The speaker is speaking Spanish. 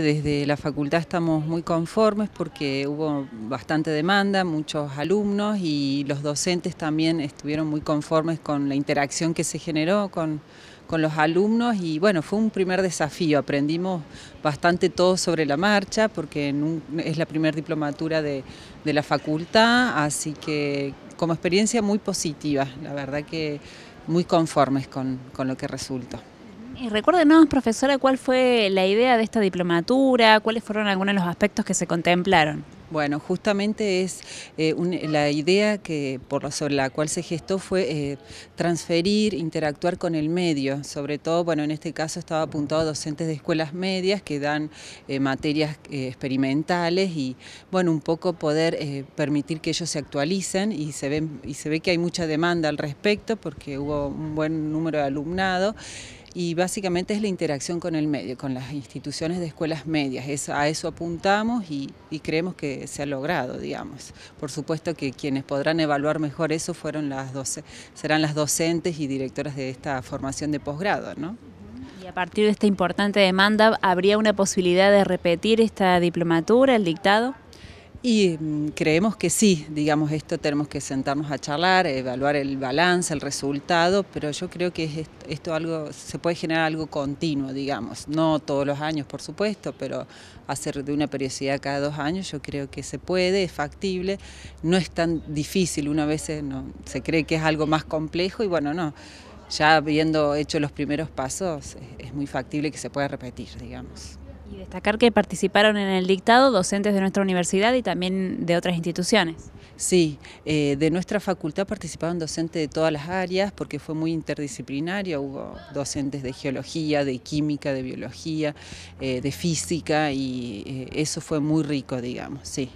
Desde la facultad estamos muy conformes porque hubo bastante demanda, muchos alumnos y los docentes también estuvieron muy conformes con la interacción que se generó con, los alumnos y bueno, fue un primer desafío, aprendimos bastante todo sobre la marcha porque es la primera diplomatura de, la facultad, así que como experiencia muy positiva, la verdad que muy conformes con lo que resultó. Y recuérdenos, profesora, cuál fue la idea de esta diplomatura, cuáles fueron algunos de los aspectos que se contemplaron. Bueno, justamente es eh, la idea que por, sobre la cual se gestó fue eh, transferir, interactuar con el medio, sobre todo, bueno, en este caso estaba apuntado a docentes de escuelas medias que dan eh, materias experimentales y, bueno, un poco poder permitir que ellos se actualicen y se, ven, y se ve que hay mucha demanda al respecto porque hubo un buen número de alumnado y básicamente es la interacción con el medio, con las instituciones de escuelas medias. a eso apuntamos y, creemos que se ha logrado, digamos. Por supuesto que quienes podrán evaluar mejor eso fueron las doce, serán las docentes y directoras de esta formación de posgrado, ¿no? Y a partir de esta importante demanda, ¿habría una posibilidad de repetir esta diplomatura, el dictado? Y mm, creemos que sí, digamos, esto tenemos que sentarnos a charlar, evaluar el balance, el resultado, pero yo creo que es esto, algo, se puede generar algo continuo, digamos, no todos los años, por supuesto, pero hacer de una periodicidad cada dos años yo creo que se puede, es factible, no es tan difícil, una vez eh, se cree que es algo más complejo y bueno, no, ya habiendo hecho los primeros pasos es muy factible que se pueda repetir, digamos. Y destacar que participaron en el dictado docentes de nuestra universidad y también de otras instituciones. Sí, eh, de nuestra facultad participaron docentes de todas las áreas porque fue muy interdisciplinario, hubo docentes de geología, de química, de biología, eh, de física y eh, eso fue muy rico, digamos, sí.